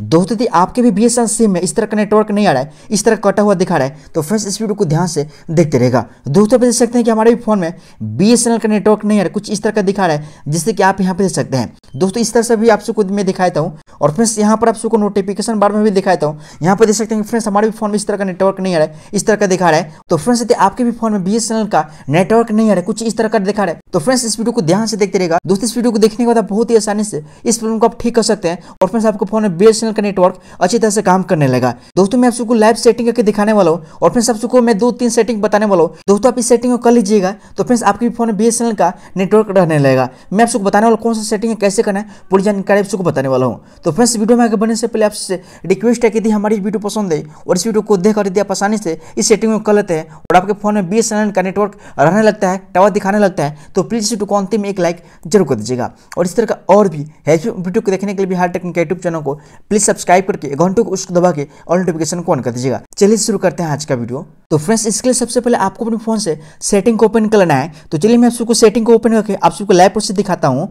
दोस्तों यदि आपके भी बी सिम में इस तरह का नेटवर्क नहीं आ रहा है इस तरह कटा हुआ दिखा रहा है तो फ्रेंड्स इस वीडियो को ध्यान से देखते रहेगा दोस्तों आप देख सकते हैं कि हमारे भी फोन में बी का नेटवर्क नहीं आ रहा कुछ इस तरह का दिखा रहा है जिससे कि आप यहाँ पे देख सकते हैं दोस्तों इस तरह से भी आप सबको मैं दिखाता हूँ और फ्रेंड्स यहाँ पर आप सबको नोटिफिकेशन बार में भी दिखाता हूँ यहाँ पर देख सकते हैं कि फ्रेंड्स हमारे भी फोन में इस तरह का नेटवर्क नहीं आ रहा है इस तरह का दिखा रहा है तो फ्रेंड्स यदि आपके भी फोन में बी का नेटवर्क नहीं आ रहा है कुछ इस तरह का दिखा रहा है तो फ्रेंड्स इस वीडियो को ध्यान से देखते रहेगा दोस्तों इस वीडियो को देखने के बाद बहुत ही आसानी से इस प्रॉब्लम को आप ठीक कर सकते हैं और फ्रेंड्स आपको फोन में बी बीएसएनएल का नेटवर्क अच्छी तरह से काम करने लगा दोस्तों मैं आप सबको लाइव सेटिंग करके दिखाने वाला हूँ और फ्रेंड्स आप सबको मैं दो तीन सेटिंग बताने वाला हूँ दोस्तों आप इस सेटिंग को कर लीजिएगा तो फ्रेंड्स आपके फोन में बी का नेटवर्क रहने लगेगा मैं आप सबको बताने वाला कौन सा सेटिंग है कैसे करना है पूरी जानकारी आप सबको बताने वाला हूँ तो फ्रेंड्स वीडियो में आगे बढ़ने से पहले आपसे रिक्वेस्ट है कि यदि हमारी वीडियो पसंद है और इस वीडियो को देख कर यदि आप आसानी से इस सेटिंग को कर लेते हैं और आपके फोन में बी का नेटवर्क रहने लगता है टावर दिखाने लगता है तो प्लीज़ इस वीडियो को अंतिम एक लाइक जरूर कर दीजिएगा और इस तरह का और भी हेल्पफुल वीडियो को देखने के लिए बिहार टेक्निक यूट्यूब चैनल को प्लीज सब्सक्राइब करके घंटों को उसको दबा के और नोटिफिकेशन को ऑन कर दीजिएगा चलिए शुरू करते हैं आज का वीडियो तो फ्रेंड्स इसके लिए सबसे पहले आपको अपने फोन से सेटिंग को ओपन करना है तो चलिए मैं आप सबको सेटिंग को ओपन करके आप सबको लाइव प्रोसेस दिखाता हूँ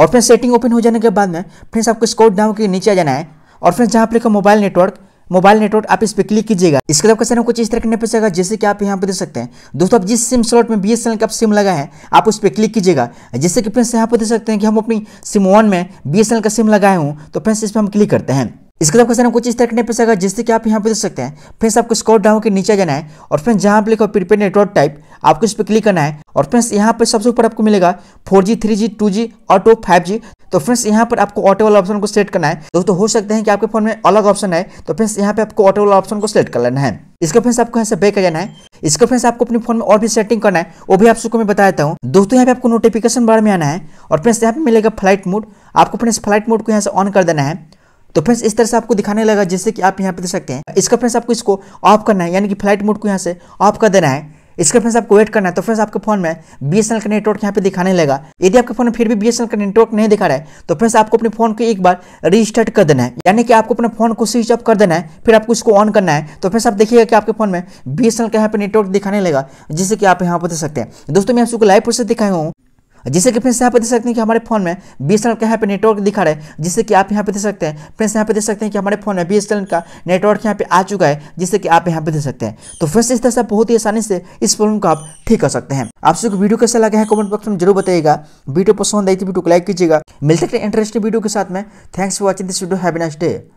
और फ्रेंड्स सेटिंग ओपन हो जाने के बाद में फ्रेंड्स आपको स्कोर डाउन के नीचे आ जाना है और फ्रेंड्स जहाँ पर लिखा मोबाइल नेटवर्क मोबाइल नेटवर्क आप इस पर क्लिक कीजिएगा इसके लिए आपका कुछ इस तरह करने पड़ेगा जैसे कि आप यहाँ पे देख सकते हैं दोस्तों आप जिस सिम स्लॉट में बी एस का सिम लगा है आप उस पर क्लिक कीजिएगा जैसे कि फ्रेंड्स यहाँ पर देख सकते हैं कि हम अपनी सिम वन में बी का सिम लगाए हूँ तो फ्रेंड्स इस पर हम क्लिक करते हैं इसके बाद क्वेश्चन कुछ इस तरह करने पैसा जैसे कि आप यहाँ पे देख सकते हैं फ्रेंड्स आपको स्कॉट डाउन के नीचे जाना है और फ्रेंड्स जहाँ पे लिखा प्रीपेड नेटवर्क टाइप आपको इस पर क्लिक करना है और फ्रेंड्स यहाँ पे सबसे ऊपर आपको मिलेगा four G three G two G auto five G तो फ्रेंड्स यहाँ पर आपको ऑटो वाला ऑप्शन को सेलेक्ट करना है दोस्तों हो सकते हैं कि आपके फोन में अलग ऑप्शन है तो फ्रेंड्स यहाँ पे आपको ऑटो वाला ऑप्शन को सेलेक्ट कर लेना है इसका फ्रेंड्स आपको यहाँ से बैक जाना है इसका फ्रेंड्स आपको अपने फोन में और भी सेटिंग करना है वो भी आप सबको मैं बता देता हूँ दोस्तों यहाँ पे आपको नोटिफिकेशन बार में आना है और फ्रेंड्स यहाँ पे मिलेगा फ्लाइट मोड आपको फ्रेंड्स फ्लाइट मोड को यहाँ से ऑन कर देना है तो फ्रेंड्स इस तरह से आपको दिखाने लगा जैसे कि आप यहाँ पे देख सकते हैं इसका फ्रेंड्स आपको इसको ऑफ करना है यानी कि फ्लाइट मोड को यहाँ से ऑफ कर देना है इसका फ्रेंड्स आपको वेट करना है तो फ्रेंड्स आपके फोन में बी का नेटवर्क यहाँ पे दिखाने लगेगा यदि आपके फोन में फिर भी बी का नेटवर्क नहीं दिखा रहा है तो फ्रेंड्स आपको अपने फोन को एक बार रिस्टार्ट कर देना है यानी कि आपको अपने फोन को स्विच ऑफ कर देना है फिर आपको इसको ऑन करना है तो फ्रेंड्स आप देखिएगा कि आपके फोन में बी का यहाँ पे नेटवर्क दिखाने लगा जिससे कि आप यहाँ पर दे सकते हैं दोस्तों मैं आपको लाइव प्रोसेस दिखाया हूँ जिससे कि फ्रेंड्स यहाँ पे देख सकते हैं कि हमारे फोन में बी एस का यहाँ पे नेटवर्क दिखा रहे है जिससे कि आप यहाँ पे देख सकते हैं फ्रेंड्स यहाँ पे देख सकते हैं कि हमारे फोन में बी का नेटवर्क यहाँ पे आ चुका है जिससे कि आप यहाँ पे देख सकते हैं तो फ्रेंड्स इस तरह से बहुत ही आसानी से इस प्रॉब्लम को आप ठीक कर सकते हैं आप सबको वीडियो कैसा लगा है कमेंट बॉक्स में जरूर बताइएगा वीडियो पसंद आई तो वीडियो को लाइक कीजिएगा मिल सकते हैं इंटरेस्टिंग वीडियो के साथ में thanks for watching this video have a next day